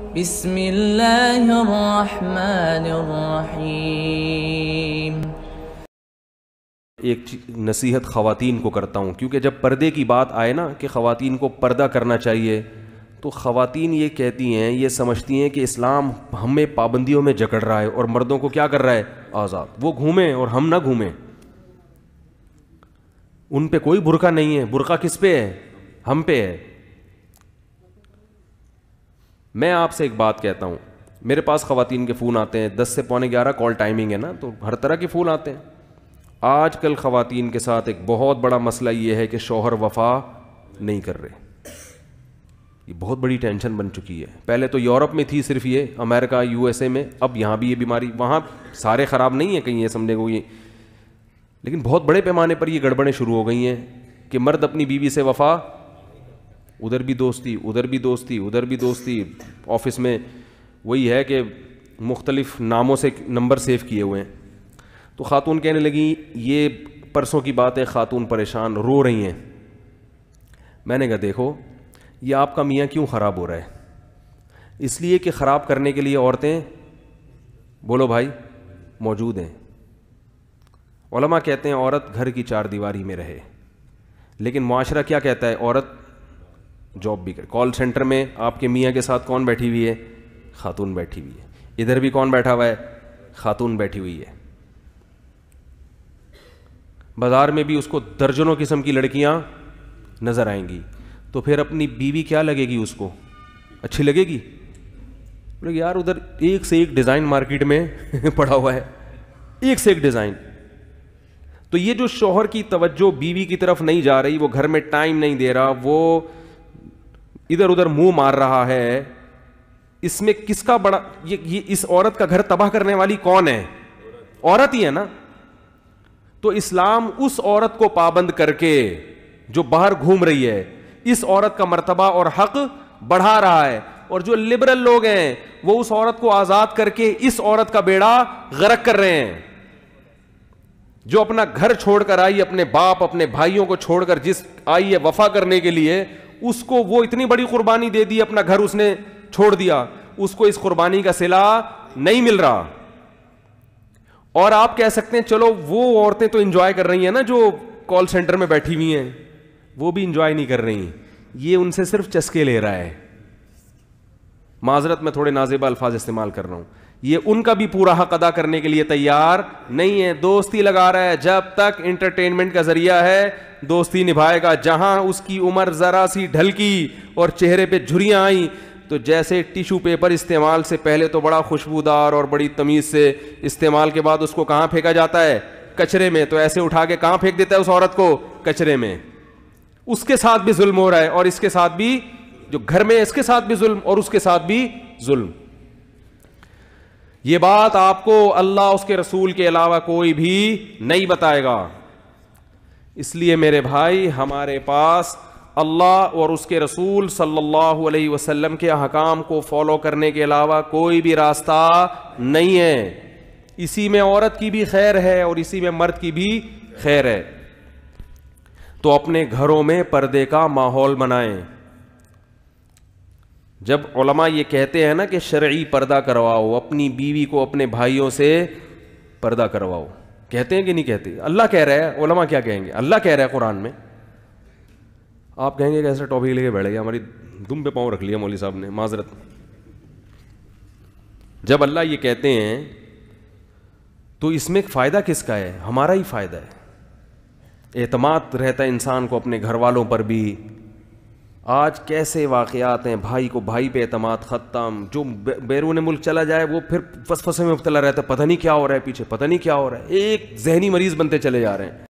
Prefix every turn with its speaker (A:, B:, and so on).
A: بسم الله الرحيم एक नसीहत ख़वातीन को करता हूँ क्योंकि जब पर्दे की बात आए ना कि खातन को पर्दा करना चाहिए तो खातन ये कहती हैं ये समझती हैं कि इस्लाम हमें पाबंदियों में जकड़ रहा है और मर्दों को क्या कर रहा है आज़ाद वो घूमें और हम ना घूमें उन पे कोई बुरका नहीं है बुरका किस पे है हम पे है मैं आपसे एक बात कहता हूँ मेरे पास ख़वातीन के फ़ोन आते हैं दस से पौने ग्यारह कॉल टाइमिंग है ना तो हर तरह के फ़ोन आते हैं आजकल ख़वातीन के साथ एक बहुत बड़ा मसला ये है कि शोहर वफा नहीं कर रहे ये बहुत बड़ी टेंशन बन चुकी है पहले तो यूरोप में थी सिर्फ ये अमेरिका यूएसए में अब यहाँ भी ये बीमारी वहाँ सारे ख़राब नहीं है कहीं ये समझे को ये लेकिन बहुत बड़े पैमाने पर ये गड़बड़ें शुरू हो गई हैं कि मर्द अपनी बीवी से वफा उधर भी दोस्ती उधर भी दोस्ती उधर भी दोस्ती ऑफिस में वही है कि मुख्तलिफ नामों से नंबर सेव किए हुए हैं तो ख़ातून कहने लगी ये परसों की बात है ख़ातून परेशान रो रही हैं मैंने कहा देखो ये आपका मियाँ क्यों ख़राब हो रहा है इसलिए कि ख़राब करने के लिए औरतें बोलो भाई मौजूद हैं ओलमा कहते हैं औरत घर की चार दीवारी में रहे लेकिन माशरा क्या कहता है औरत जॉब भी कर कॉल सेंटर में आपके मियाँ के साथ कौन बैठी हुई है खातून बैठी हुई है इधर भी कौन बैठा हुआ है खातून बैठी हुई है बाजार में भी उसको दर्जनों किस्म की लड़कियां नजर आएंगी तो फिर अपनी बीवी क्या लगेगी उसको अच्छी लगेगी बोले यार उधर एक से एक डिज़ाइन मार्केट में पड़ा हुआ है एक से एक डिज़ाइन तो ये जो शोहर की तवज्जो बीवी की तरफ नहीं जा रही वो घर में टाइम नहीं दे रहा वो इधर उधर मुंह मार रहा है इसमें किसका बड़ा ये, ये इस औरत का घर तबाह करने वाली कौन है औरत ही है ना तो इस्लाम उस औरत को पाबंद करके जो बाहर घूम रही है इस औरत का मर्तबा और हक बढ़ा रहा है और जो लिबरल लोग हैं वो उस औरत को आजाद करके इस औरत का बेड़ा गरक कर रहे हैं जो अपना घर छोड़कर आई अपने बाप अपने भाइयों को छोड़कर जिस आई है वफा करने के लिए उसको वो इतनी बड़ी कुर्बानी दे दी अपना घर उसने छोड़ दिया उसको इस कुर्बानी का सिला नहीं मिल रहा और आप कह सकते हैं चलो वो औरतें तो इंजॉय कर रही हैं ना जो कॉल सेंटर में बैठी हुई हैं वो भी इंजॉय नहीं कर रही ये उनसे सिर्फ चस्के ले रहा है माजरत में थोड़े नाजेबा अल्फाज इस्तेमाल कर रहा हूँ ये उनका भी पूरा हक अदा करने के लिए तैयार नहीं है दोस्ती लगा रहा है जब तक इंटरटेनमेंट का जरिया है दोस्ती निभाएगा जहां उसकी उम्र ज़रा सी ढलकी और चेहरे पे झुरियां आई तो जैसे टिश्यू पेपर इस्तेमाल से पहले तो बड़ा खुशबूदार और बड़ी तमीज़ से इस्तेमाल के बाद उसको कहाँ फेंका जाता है कचरे में तो ऐसे उठा के कहाँ फेंक देता है उस औरत को कचरे में उसके साथ भी जुल्म हो रहा है और इसके साथ भी जो घर में इसके साथ भी जुल्म और उसके साथ भी जुल्म ये बात आपको अल्लाह उसके रसूल के अलावा कोई भी नहीं बताएगा इसलिए मेरे भाई हमारे पास अल्लाह और उसके रसूल सल्लल्लाहु अलैहि वसल्लम के अहकाम को फॉलो करने के अलावा कोई भी रास्ता नहीं है इसी में औरत की भी खैर है और इसी में मर्द की भी खैर है तो अपने घरों में पर्दे का माहौल बनाएं जब उलमा ये कहते हैं ना कि शर्य पर्दा करवाओ अपनी बीवी को अपने भाइयों से पर्दा करवाओ कहते हैं कि नहीं कहते अल्लाह कह रहा है ओलमा क्या कहेंगे अल्लाह कह रहा है कुरान में आप कहेंगे कैसे टॉपिक लेके बैठ गया हमारी दुम पे पाँव रख लिया मौली साहब ने माजरत जब अल्लाह ये कहते हैं तो इसमें फ़ायदा किसका है हमारा ही फ़ायदा है एतमाद रहता है इंसान को अपने घर वालों पर भी आज कैसे वाक़ात हैं भाई को भाई पे अहतम ख़त्म जो बैरून मुल्क चला जाए वो फिर फसफसे में मुबतला रहता है पता नहीं क्या हो रहा है पीछे पता नहीं क्या हो रहा है एक जहनी मरीज़ बनते चले जा रहे हैं